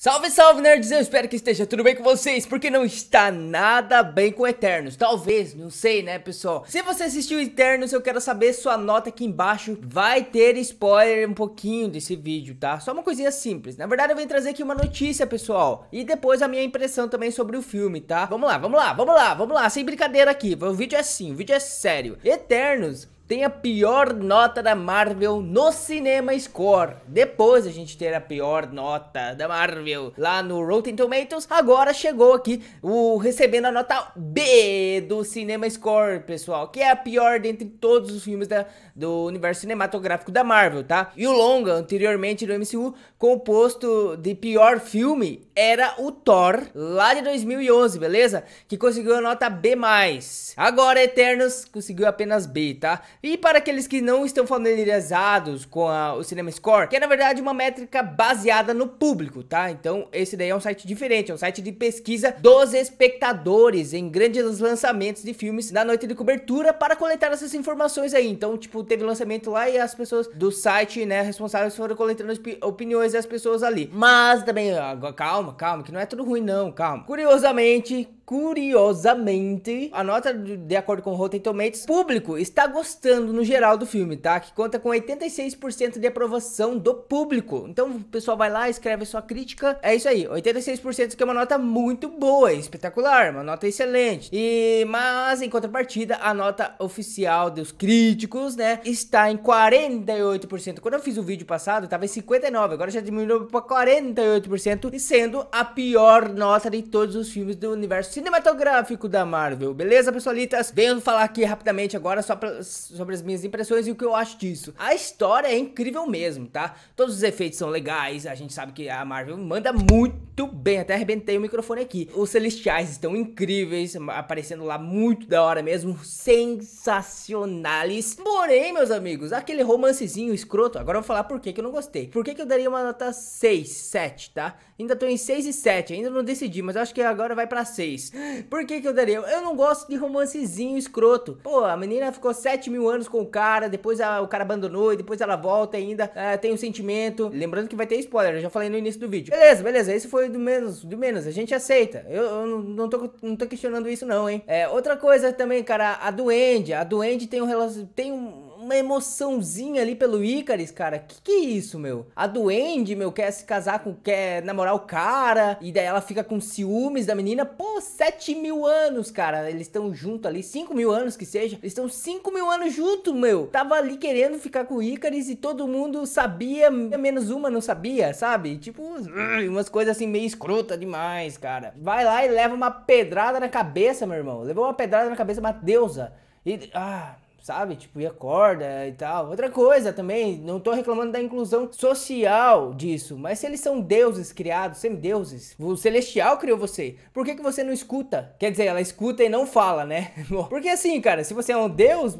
Salve, salve, nerds! Eu espero que esteja tudo bem com vocês, porque não está nada bem com Eternos. Talvez, não sei, né, pessoal? Se você assistiu Eternos, eu quero saber sua nota aqui embaixo. Vai ter spoiler um pouquinho desse vídeo, tá? Só uma coisinha simples. Na verdade, eu vim trazer aqui uma notícia, pessoal. E depois a minha impressão também sobre o filme, tá? Vamos lá, vamos lá, vamos lá, vamos lá. Sem brincadeira aqui. O vídeo é assim, o vídeo é sério. Eternos tem a pior nota da Marvel no Cinema Score. Depois a gente ter a pior nota da Marvel lá no Rotten Tomatoes, agora chegou aqui o recebendo a nota B do Cinema Score, pessoal, que é a pior dentre todos os filmes da, do universo cinematográfico da Marvel, tá? E o longa anteriormente do MCU composto de pior filme era o Thor lá de 2011, beleza? Que conseguiu a nota B+. Agora Eternos conseguiu apenas B, tá? E para aqueles que não estão familiarizados com a, o Cinema Score, que é na verdade uma métrica baseada no público, tá? Então esse daí é um site diferente, é um site de pesquisa dos espectadores em grandes lançamentos de filmes na noite de cobertura para coletar essas informações aí. Então, tipo, teve lançamento lá e as pessoas do site, né, responsáveis foram coletando as opiniões das pessoas ali. Mas também, calma, calma, que não é tudo ruim não, calma. Curiosamente, curiosamente, a nota de, de acordo com o Rotten Tomatoes, público está gostando gostando no geral do filme, tá? Que conta com 86% de aprovação do público. Então o pessoal vai lá, escreve sua crítica. É isso aí, 86% que é uma nota muito boa, espetacular, uma nota excelente. E mas em contrapartida, a nota oficial dos críticos, né, está em 48%. Quando eu fiz o vídeo passado, estava em 59, agora já diminuiu para 48% e sendo a pior nota de todos os filmes do universo cinematográfico da Marvel. Beleza, pessoalitas? Venho falar aqui rapidamente agora só para sobre as minhas impressões e o que eu acho disso. A história é incrível mesmo, tá? Todos os efeitos são legais, a gente sabe que a Marvel manda muito muito bem, até arrebentei o microfone aqui. Os celestiais estão incríveis, aparecendo lá muito da hora mesmo, sensacionais. Porém, meus amigos, aquele romancezinho escroto, agora eu vou falar por que, que eu não gostei. Por que, que eu daria uma nota 6, 7, tá? Ainda tô em 6 e 7, ainda não decidi, mas acho que agora vai pra 6. Por que, que eu daria? Eu não gosto de romancezinho escroto. Pô, a menina ficou 7 mil anos com o cara, depois a, o cara abandonou e depois ela volta ainda, eh, tem um sentimento. Lembrando que vai ter spoiler, eu já falei no início do vídeo. Beleza, beleza, esse foi foi do menos, do menos, a gente aceita. Eu, eu não, tô, não tô questionando isso não, hein. É, outra coisa também, cara, a Duende, a Duende tem um, tem um uma emoçãozinha ali pelo Icaris, cara. Que que é isso, meu? A Duende, meu, quer se casar com, quer namorar o cara, e daí ela fica com ciúmes da menina. Pô, 7 mil anos, cara. Eles estão junto ali, 5 mil anos que seja. Eles estão 5 mil anos junto, meu. Tava ali querendo ficar com o Icaris e todo mundo sabia, menos uma não sabia, sabe? Tipo, umas coisas assim meio escrota demais, cara. Vai lá e leva uma pedrada na cabeça, meu irmão. Levou uma pedrada na cabeça, uma deusa. E. Ah sabe? Tipo, e acorda e tal. Outra coisa também, não tô reclamando da inclusão social disso, mas se eles são deuses criados, semideuses, o celestial criou você, por que, que você não escuta? Quer dizer, ela escuta e não fala, né? Porque assim, cara, se você é um deus,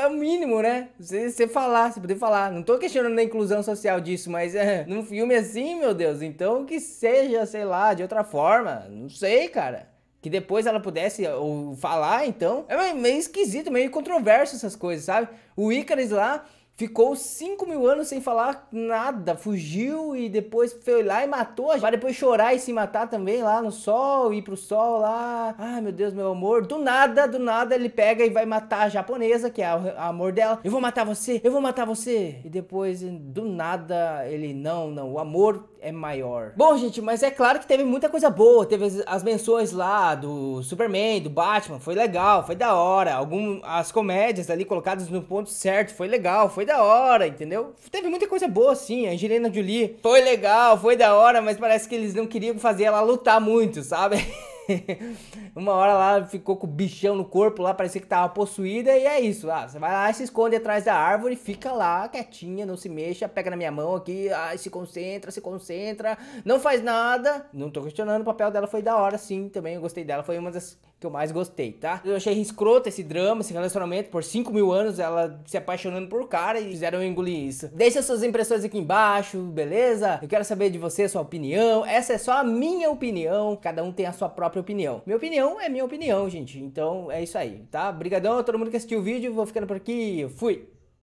é o mínimo, né? Você, você falar, você poder falar. Não tô questionando a inclusão social disso, mas é, num filme assim, meu Deus, então que seja, sei lá, de outra forma, não sei, cara que depois ela pudesse eh, ou, falar, então. É meio esquisito, meio controverso essas coisas, sabe? O Icarus lá ficou 5 mil anos sem falar nada, fugiu e depois foi lá e matou, vai depois chorar e se matar também lá no sol, ir pro sol lá, ai meu Deus, meu amor, do nada, do nada ele pega e vai matar a japonesa, que é a, amor dela, eu vou matar você, eu vou matar você, e depois do nada ele, não, não, o amor é maior. Bom, gente, mas é claro que teve muita coisa boa. Teve as, menções lá do Superman, do Batman, foi legal, foi da hora. Algum, as comédias ali colocadas no ponto certo, foi legal, foi da hora, entendeu? Teve muita coisa boa, sim. A Angelina Jolie foi legal, foi da hora, mas parece que eles não queriam fazer ela lutar muito, sabe? uma hora lá ficou com o bichão no corpo lá, parecia que tava possuída, e é isso. Ah, você vai lá se esconde atrás da árvore, fica lá quietinha, não se mexa, pega na minha mão aqui, ai, se concentra, se concentra, não faz nada. Não tô questionando, o papel dela foi da hora, sim, também. Eu gostei dela, foi uma das que eu mais gostei, tá? Eu achei escroto esse drama, esse relacionamento, por 5 mil anos ela se apaixonando por cara e fizeram eu engolir isso. Deixa suas impressões aqui embaixo, beleza? Eu quero saber de você, sua opinião. Essa é só a minha opinião, cada um tem a sua própria própria opinião. Minha opinião é minha opinião, gente. Então é isso aí, tá? Obrigadão a todo mundo que assistiu o vídeo. Vou ficando por aqui. Fui!